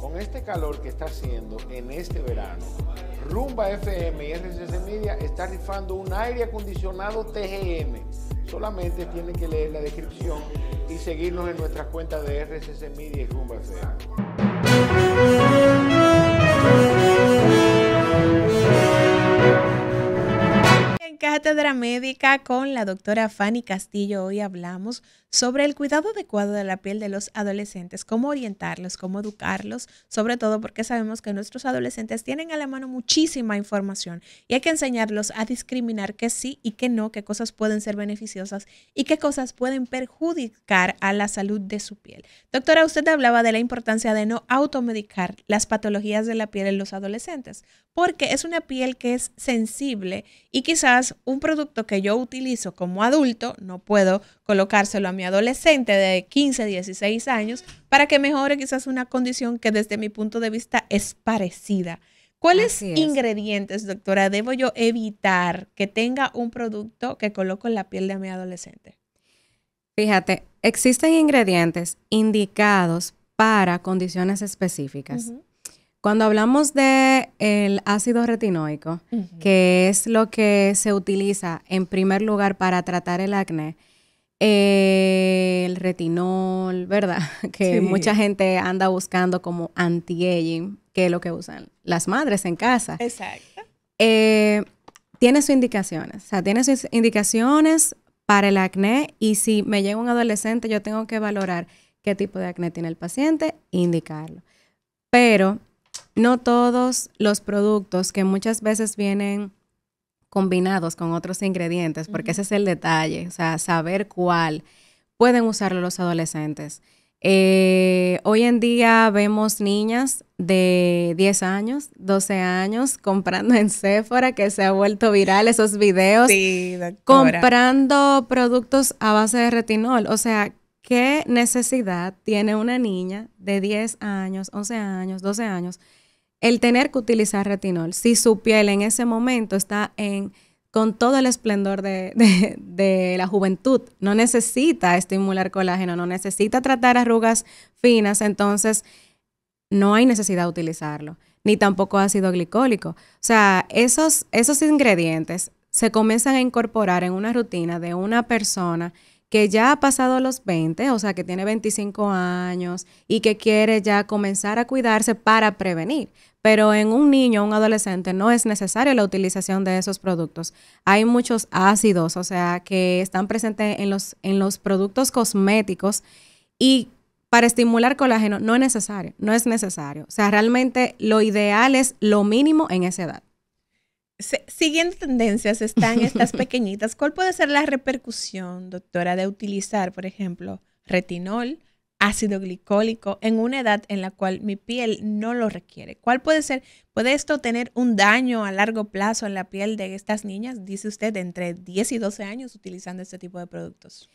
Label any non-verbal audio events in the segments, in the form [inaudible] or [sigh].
con este calor que está haciendo en este verano, Rumba FM y RCC Media está rifando un aire acondicionado TGM. Solamente tienen que leer la descripción y seguirnos en nuestras cuentas de RCC Media y Rumba FM. En Cátedra Médica con la doctora Fanny Castillo hoy hablamos sobre el cuidado adecuado de la piel de los adolescentes, cómo orientarlos, cómo educarlos, sobre todo porque sabemos que nuestros adolescentes tienen a la mano muchísima información y hay que enseñarlos a discriminar qué sí y qué no, qué cosas pueden ser beneficiosas y qué cosas pueden perjudicar a la salud de su piel. Doctora, usted hablaba de la importancia de no automedicar las patologías de la piel en los adolescentes, porque es una piel que es sensible y quizás un producto que yo utilizo como adulto no puedo colocárselo a mi adolescente de 15, 16 años para que mejore quizás una condición que desde mi punto de vista es parecida. ¿Cuáles ingredientes, doctora, debo yo evitar que tenga un producto que coloco en la piel de mi adolescente? Fíjate, existen ingredientes indicados para condiciones específicas. Cuando hablamos de el ácido retinoico, que es lo que se utiliza en primer lugar para tratar el acné, el retinol, ¿verdad? [laughs] Que mucha gente anda buscando como anti-aging, que es lo que usan las madres en casa. Exacto. Eh, tiene sus indicaciones, o sea, tiene sus indicaciones para el acné y si me llega un adolescente yo tengo que valorar qué tipo de acné tiene el paciente e indicarlo. Pero no todos los productos que muchas veces vienen combinados con otros ingredientes, porque ese es el detalle, o sea, saber cuál pueden usarlo los adolescentes. Eh, hoy en día vemos niñas de 10 años, 12 años comprando en Sephora, que se ha vuelto viral esos videos, sí, comprando productos a base de retinol. O sea, ¿qué necesidad tiene una niña de 10 años, 11 años, 12 años? el tener que utilizar retinol, si su piel en ese momento está en con todo el esplendor de, la juventud. No necesita estimular colágeno, no necesita tratar arrugas finas, entonces no hay necesidad de utilizarlo, ni tampoco ácido glicólico. O sea, esos, esos ingredientes se comienzan a incorporar en una rutina de una persona que ya ha pasado los 20, o sea, que tiene 25 años y que quiere ya comenzar a cuidarse para prevenir. Pero en un niño, un adolescente, no es necesaria la utilización de esos productos. Hay muchos ácidos, o sea, que están presentes en los, en los productos cosméticos y para estimular colágeno no es necesario, no es necesario. O sea, realmente lo ideal es lo mínimo en esa edad. Se, siguiendo tendencias están [laughs] estas pequeñitas. ¿Cuál puede ser la repercusión, doctora, de utilizar, por ejemplo, retinol, ácido glicólico en una edad en la cual mi piel no lo requiere? ¿Cuál puede ser? ¿Puede esto tener un daño a largo plazo en la piel de estas niñas? Dice usted, entre 10 y 12 años utilizando este tipo de productos.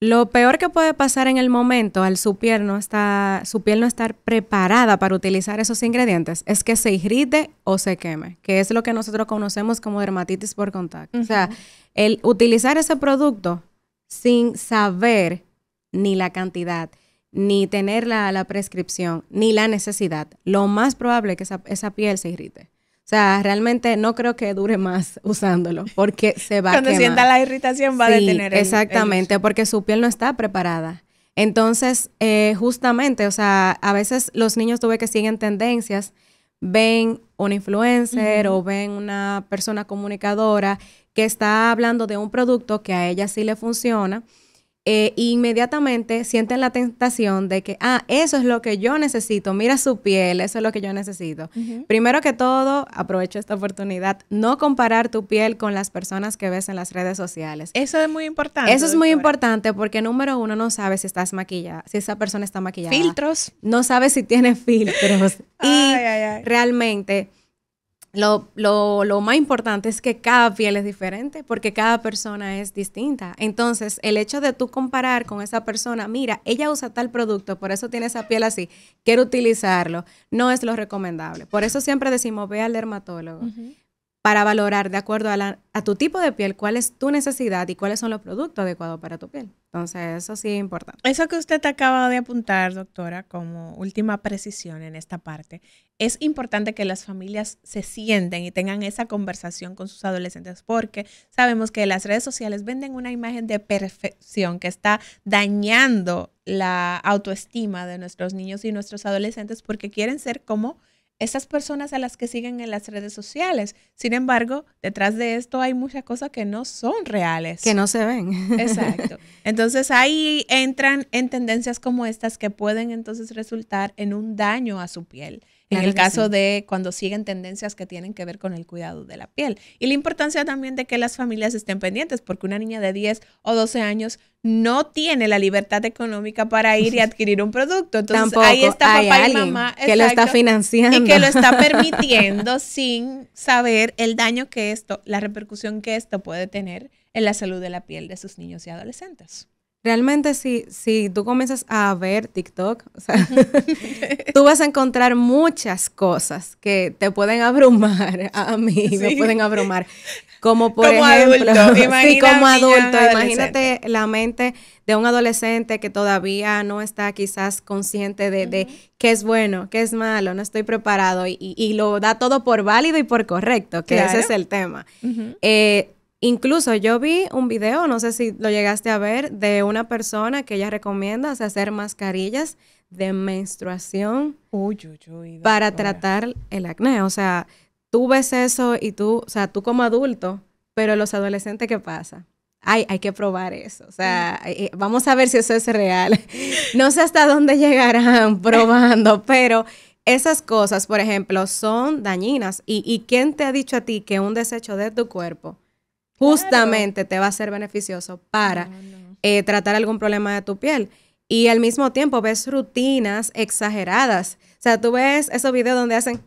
Lo peor que puede pasar en el momento al su piel no está, su piel no estar preparada para utilizar esos ingredientes es que se irrite o se queme, que es lo que nosotros conocemos como dermatitis por contacto. O sea, el utilizar ese producto sin saber ni la cantidad, ni tener la, la prescripción, ni la necesidad, lo más probable es que esa, esa piel se irrite. O sea, realmente no creo que dure más usándolo porque se va a Cuando sienta la irritación va a detener. El, exactamente, porque su piel no está preparada. Entonces, eh, justamente, o sea, a veces los niños tuve que siguen tendencias, ven un influencer o ven una persona comunicadora que está hablando de un producto que a ella sí le funciona eh, inmediatamente sienten la tentación de que, ah, eso es lo que yo necesito, mira su piel, eso es lo que yo necesito. Primero que todo, aprovecho esta oportunidad, no comparar tu piel con las personas que ves en las redes sociales. Eso es muy importante. Eso es muy importante porque número uno, no sabes si estás maquillada, si esa persona está maquillada. Filtros. No sabes si tiene [laughs] filtros. y realmente lo, más importante es que cada piel es diferente porque cada persona es distinta. Entonces, el hecho de tú comparar con esa persona, mira, ella usa tal producto, por eso tiene esa piel así, quiero utilizarlo, no es lo recomendable. Por eso siempre decimos, ve al dermatólogo para valorar de acuerdo a, tu tipo de piel cuál es tu necesidad y cuáles son los productos adecuados para tu piel. Entonces, eso sí es importante. Eso que usted acaba de apuntar, doctora, como última precisión en esta parte, es importante que las familias se sienten y tengan esa conversación con sus adolescentes porque sabemos que las redes sociales venden una imagen de perfección que está dañando la autoestima de nuestros niños y nuestros adolescentes porque quieren ser como esas personas a las que siguen en las redes sociales. Sin embargo, detrás de esto hay muchas cosas que no son reales. Que no se ven. Exacto. [laughs] Entonces ahí entran en tendencias como estas que pueden entonces resultar en un daño a su piel en el caso de cuando siguen tendencias que tienen que ver con el cuidado de la piel. Y la importancia también de que las familias estén pendientes, porque una niña de 10 o 12 años no tiene la libertad económica para ir y [laughs] adquirir un producto. Entonces Tampoco ahí está papá y mamá que lo está financiando y que lo está [laughs] permitiendo sin saber el daño que esto, la repercusión que esto puede tener en la salud de la piel de sus niños y adolescentes realmente si, si tú comienzas a ver TikTok, o [laughs] tú vas a encontrar muchas cosas que te pueden abrumar. A mí me pueden abrumar. Como por ejemplo, adulto. como adulto, [laughs] imagínate la mente de un adolescente que todavía no está quizás consciente de, qué es bueno, qué es malo, no estoy preparado y, lo da todo por válido y por correcto, que ese es el tema. Incluso yo vi un video, no sé si lo llegaste a ver, de una persona que ella recomienda hacer mascarillas de menstruación para tratar el acné. O sea, tú ves eso y tú, o sea, tú como adulto, pero los adolescentes, ¿qué pasa? Ay, hay que probar eso. O sea, mm. eh, vamos a ver si eso es real. [laughs] No sé hasta dónde llegarán [laughs] probando, pero esas cosas, por ejemplo, son dañinas. y quién te ha dicho a ti que un desecho de tu cuerpo? justamente te va a ser beneficioso para eh, tratar algún problema de tu piel. Y al mismo tiempo ves rutinas exageradas. O sea, tú ves esos videos donde hacen...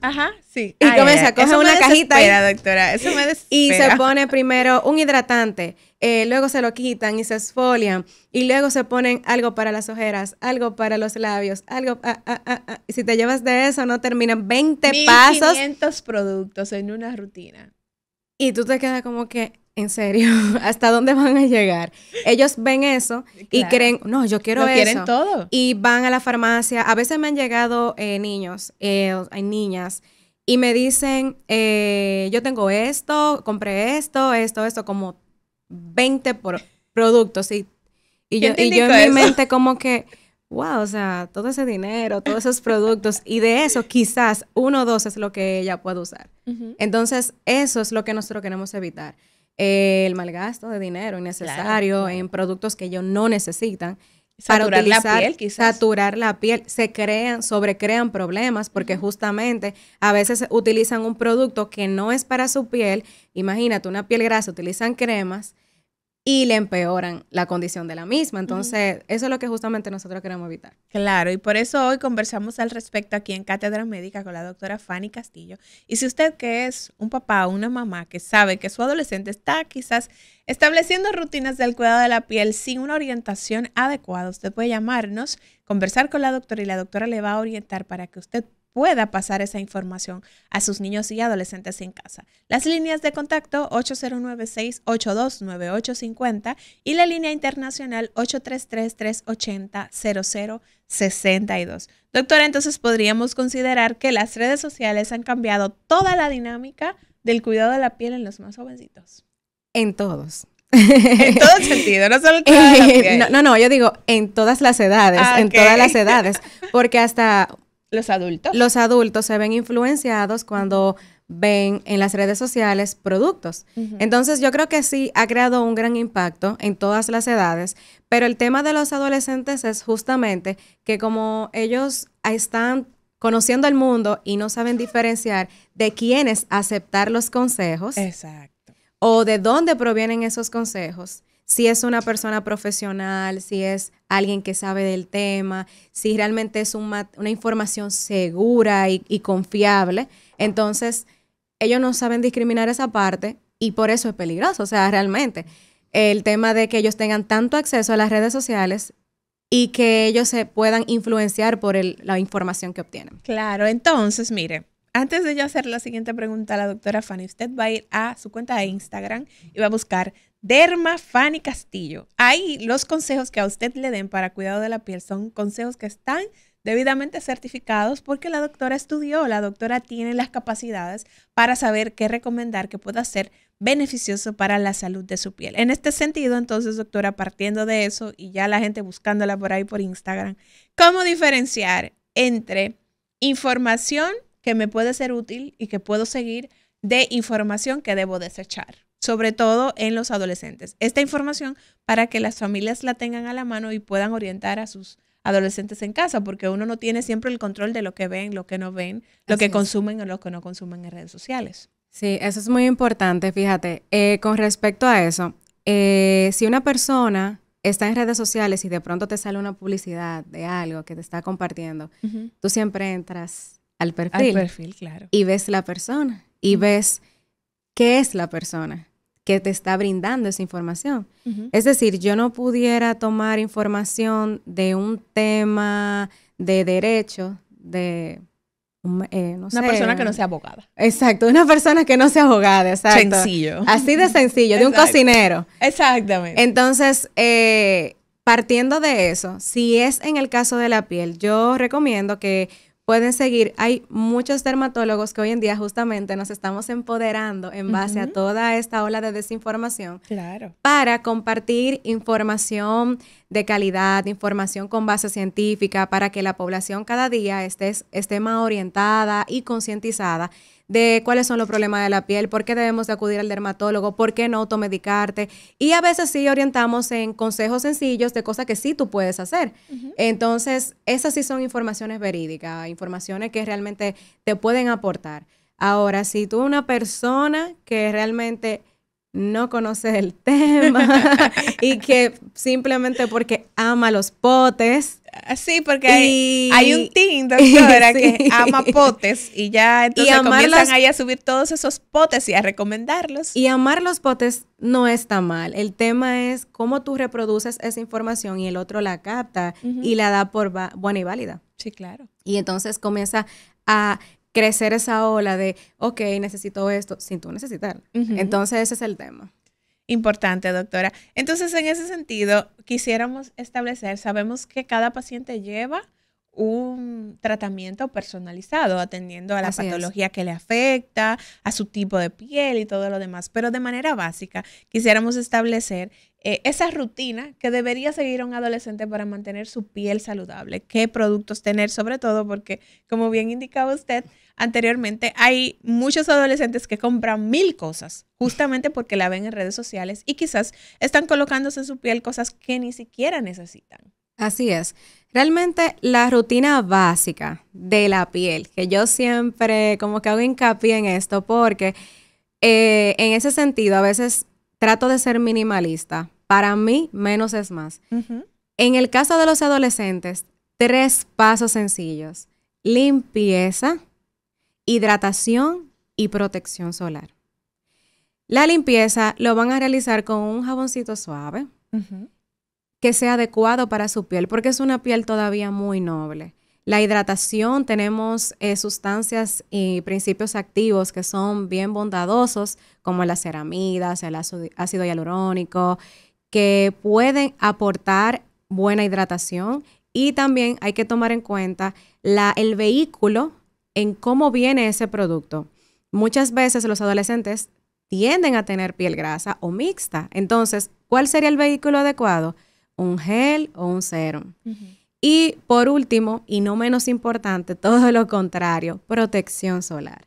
Ajá, sí. [laughs] Y ah, comienza, coge una cajita. espera, doctora, eso me Y se pone [laughs] primero un hidratante, eh, luego se lo quitan y se esfolian, y luego se ponen algo para las ojeras, algo para los labios, algo. Ah, ah, si te llevas de eso, no terminan 20 pasos. 500 productos en una rutina. Y tú te quedas como que, en serio, [laughs] ¿hasta dónde van a llegar? Ellos ven eso y creen, no, yo quiero Lo eso. quieren todo. Y van a la farmacia. A veces me han llegado eh, niños, eh, niñas, y me dicen, eh, yo tengo esto, compré esto, esto, esto, como 20 por productos. Y, y yo, y yo en mi mente como que wow, o sea, todo ese dinero, todos esos productos, y de eso quizás uno o dos es lo que ella puede usar. Entonces, eso es lo que nosotros queremos evitar. El eh, el malgasto de dinero innecesario en productos que ellos no necesitan. para utilizar, la piel, Saturar la piel. Se crean, sobrecrean problemas porque justamente a veces utilizan un producto que no es para su piel. Imagínate, una piel grasa, utilizan cremas y le empeoran la condición de la misma. Entonces, eso es lo que justamente nosotros queremos evitar. Claro, y por eso hoy conversamos al respecto aquí en Cátedra Médica con la doctora Fanny Castillo. Y si usted que es un papá o una mamá que sabe que su adolescente está quizás estableciendo rutinas del cuidado de la piel sin una orientación adecuada, usted puede llamarnos, conversar con la doctora y la doctora le va a orientar para que usted pueda pasar esa información a sus niños y adolescentes en casa. Las líneas de contacto 809-682-9850 y la línea internacional 833-380-0062. Doctora, entonces podríamos considerar que las redes sociales han cambiado toda la dinámica del cuidado de la piel en los más jovencitos. En todos. en todo [laughs] sentido, no solo en eh, No, no, yo digo en todas las edades, ah, en todas las edades, porque hasta los adultos. Los adultos se ven influenciados cuando ven en las redes sociales productos. Entonces yo creo que sí ha creado un gran impacto en todas las edades, pero el tema de los adolescentes es justamente que como ellos están conociendo el mundo y no saben diferenciar de quiénes aceptar los consejos. Exacto. O de dónde provienen esos consejos si es una persona profesional, si es alguien que sabe del tema, si realmente es una información segura y, confiable. Entonces, ellos no saben discriminar esa parte y por eso es peligroso, o sea, realmente. El tema de que ellos tengan tanto acceso a las redes sociales y que ellos se puedan influenciar por la información que obtienen. Claro, entonces, mire, antes de yo hacer la siguiente pregunta a la doctora Fanny, usted va a ir a su cuenta de Instagram y va a buscar Derma Fanny Castillo. Ahí los consejos que a usted le den para cuidado de la piel son consejos que están debidamente certificados porque la doctora estudió, la doctora tiene las capacidades para saber qué recomendar que pueda ser beneficioso para la salud de su piel. En este sentido, entonces, doctora, partiendo de eso y ya la gente buscándola por ahí por Instagram, ¿cómo diferenciar entre información que me puede ser útil y que puedo seguir de información que debo desechar, sobre todo en los adolescentes. Esta información para que las familias la tengan a la mano y puedan orientar a sus adolescentes en casa, porque uno no tiene siempre el control de lo que ven, lo que no ven, lo que consumen o lo que no consumen en redes sociales. Sí, eso es muy importante, fíjate. Eh, con respecto a eso, eh, si una persona está en redes sociales y de pronto te sale una publicidad de algo que te está compartiendo, tú siempre entras al perfil. Al perfil, claro. Y ves la persona y ves qué es la persona que te está brindando esa información. Es decir, yo no pudiera tomar información de un tema de derecho, de... Eh, una persona que no sea abogada. Exacto, una persona que no sea abogada, exacto. Sencillo. Así de sencillo, de un cocinero. Exactamente. Entonces, eh, partiendo de eso, si es en el caso de la piel, yo recomiendo que pueden seguir. Hay muchos dermatólogos que hoy en día justamente nos estamos empoderando en base a toda esta ola de desinformación. Para compartir información de calidad, de información con base científica, para que la población cada día esté, esté más orientada y concientizada de cuáles son los problemas de la piel, por qué debemos de acudir al dermatólogo, por qué no automedicarte. Y a veces sí orientamos en consejos sencillos de cosas que sí tú puedes hacer. Entonces, esas sí son informaciones verídicas, informaciones que realmente te pueden aportar. Ahora, si tú una persona que realmente no conoce el [laughs] tema y que simplemente porque ama los potes. Ah, sí, porque hay, un team, [laughs] doctora, que ama potes y ya entonces comienzan ahí a subir todos esos potes y a recomendarlos. Y amar los potes no está mal. El tema es cómo tú reproduces esa información y el otro la capta y la da por buena y válida. Sí, claro. Y entonces comienza a crecer esa ola de, ok, necesito esto, sin tú necesitarlo. Entonces, ese es el tema. Importante, doctora. Entonces, en ese sentido, quisiéramos establecer, sabemos que cada paciente lleva un tratamiento personalizado, atendiendo a la patología que le afecta, a su tipo de piel y todo lo demás. Pero de manera básica, quisiéramos establecer eh, esa rutina que debería seguir un adolescente para mantener su piel saludable, qué productos tener, sobre todo porque, como bien indicaba usted anteriormente, hay muchos adolescentes que compran mil cosas justamente porque la ven en redes sociales y quizás están colocándose en su piel cosas que ni siquiera necesitan. Así es. Realmente la rutina básica de la piel, que yo siempre como que hago hincapié en esto porque eh, en ese sentido a veces trato de ser minimalista, para mí, menos es más. En el caso de los adolescentes, tres pasos sencillos. Limpieza, hidratación y protección solar. La limpieza lo van a realizar con un jaboncito suave que sea adecuado para su piel porque es una piel todavía muy noble. La hidratación tenemos eh, sustancias y principios activos que son bien bondadosos como las ceramidas, el ácido hialurónico, que pueden aportar buena hidratación y también hay que tomar en cuenta el vehículo en cómo viene ese producto. Muchas veces los adolescentes tienden a tener piel grasa o mixta. Entonces, ¿cuál sería el vehículo adecuado? Un gel o un serum. Y por último, y no menos importante, [laughs] todo lo contrario, protección solar.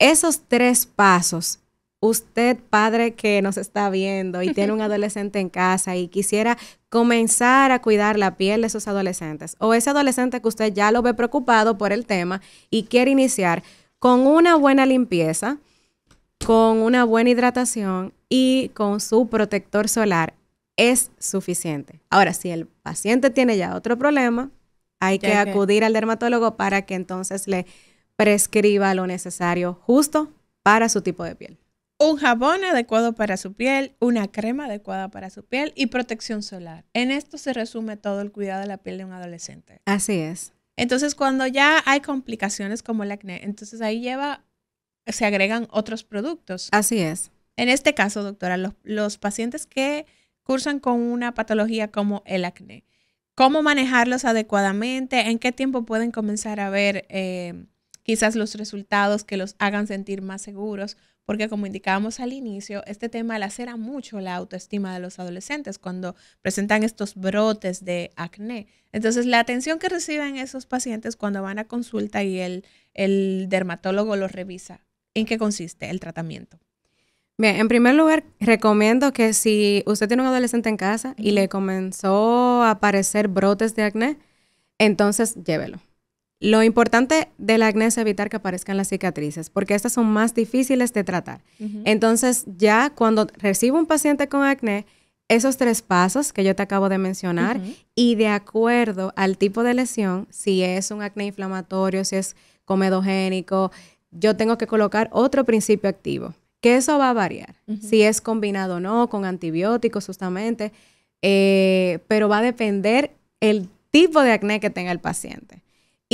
Esos tres pasos usted, padre que nos está viendo y tiene un [laughs] adolescente en casa y quisiera comenzar a cuidar la piel de sus adolescentes, o ese adolescente que usted ya lo ve preocupado por el tema y quiere iniciar con una buena limpieza, con una buena hidratación y con su protector solar, es suficiente. Ahora, si el paciente tiene ya otro problema, hay que acudir al dermatólogo para que entonces le prescriba lo necesario justo para su tipo de piel un jabón adecuado para su piel, una crema adecuada para su piel y protección solar. En esto se resume todo el cuidado de la piel de un adolescente. Así es. Entonces, cuando ya hay complicaciones como el acné, entonces ahí lleva, se agregan otros productos. Así es. En este caso, doctora, los, pacientes que cursan con una patología como el acné, ¿cómo manejarlos adecuadamente? ¿En qué tiempo pueden comenzar a ver eh, quizás los resultados que los hagan sentir más seguros? porque como indicábamos al inicio, este tema lacera mucho la autoestima de los adolescentes cuando presentan estos brotes de acné. Entonces, la atención que reciben esos pacientes cuando van a consulta y el, el dermatólogo los revisa, ¿en qué consiste el tratamiento? Bien, en primer lugar, recomiendo que si usted tiene un adolescente en casa y le comenzó a aparecer brotes de acné, entonces llévelo. Lo importante del acné es evitar que aparezcan las cicatrices, porque estas son más difíciles de tratar. Entonces, ya cuando recibo un paciente con acné, esos tres pasos que yo te acabo de mencionar y de acuerdo al tipo de lesión, si es un acné inflamatorio, si es comedogénico, yo tengo que colocar otro principio activo, que eso va a variar, si es combinado o no, con antibióticos justamente, eh, pero va a depender el tipo de acné que tenga el paciente.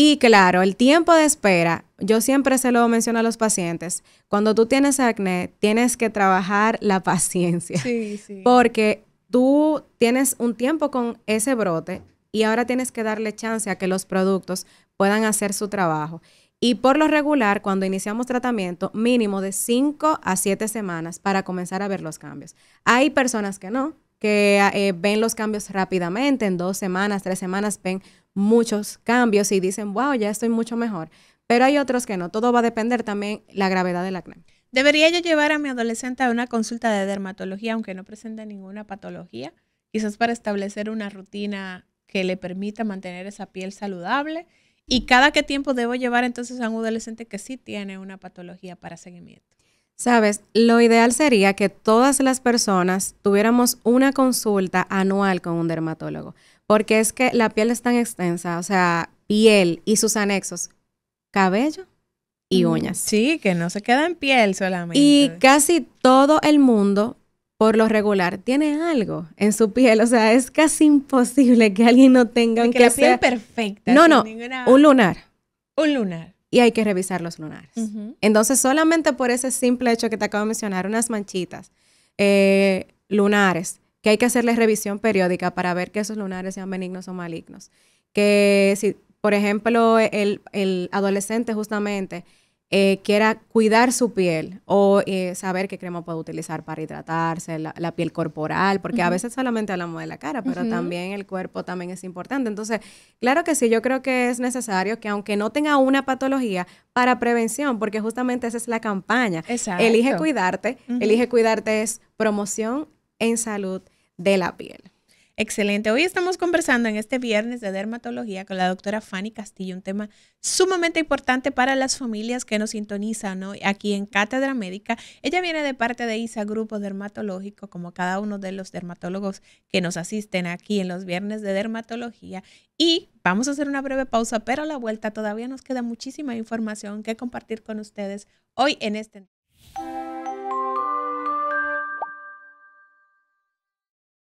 Y claro, el tiempo de espera, yo siempre se lo menciono a los pacientes, cuando tú tienes acné, tienes que trabajar la [laughs] paciencia. Sí, sí. Porque tú tienes un tiempo con ese brote y ahora tienes que darle chance a que los productos puedan hacer su trabajo. Y por lo regular, cuando iniciamos tratamiento, mínimo de 5 a 7 semanas para comenzar a ver los cambios. Hay personas que no, que eh, ven los cambios rápidamente, en dos semanas, tres semanas ven muchos cambios y dicen, wow, ya estoy mucho mejor. Pero hay otros que no, todo va a depender también la gravedad del acné. ¿Debería yo llevar a mi adolescente a una consulta de dermatología aunque no presente ninguna patología? Quizás para establecer una rutina que le permita mantener esa piel saludable. ¿Y cada qué tiempo debo llevar entonces a un adolescente que sí tiene una patología para seguimiento? Sabes, lo ideal sería que todas las personas tuviéramos una consulta anual con un dermatólogo, porque es que la piel es tan extensa, o sea, piel y sus anexos, cabello y mm, uñas. Sí, que no se queda en piel solamente. Y casi todo el mundo, por lo regular, tiene algo en su piel. O sea, es casi imposible que alguien no tenga que la piel perfecta. No, no, un lunar. Un lunar. Y hay que revisar los lunares. Entonces, solamente por ese simple hecho que te acabo de mencionar, unas manchitas, eh, lunares, que hay que hacerle revisión periódica para ver que esos lunares sean benignos o malignos. Que si, por ejemplo, el, adolescente justamente eh, quiera cuidar su piel o eh, saber qué crema puede utilizar para hidratarse, la, piel corporal, porque a veces solamente hablamos de la cara, pero también el cuerpo también es importante. Entonces, claro que sí, yo creo que es necesario que aunque no tenga una patología, para prevención, porque justamente esa es la campaña. Elige cuidarte, elige cuidarte es promoción en salud de la piel. Excelente. Hoy estamos conversando en este viernes de dermatología con la doctora Fanny Castillo, un tema sumamente importante para las familias que nos sintonizan hoy aquí en Cátedra Médica. Ella viene de parte de ISA Grupo Dermatológico, como cada uno de los dermatólogos que nos asisten aquí en los viernes de dermatología. Y vamos a hacer una breve pausa, pero a la vuelta todavía nos queda muchísima información que compartir con ustedes hoy en este.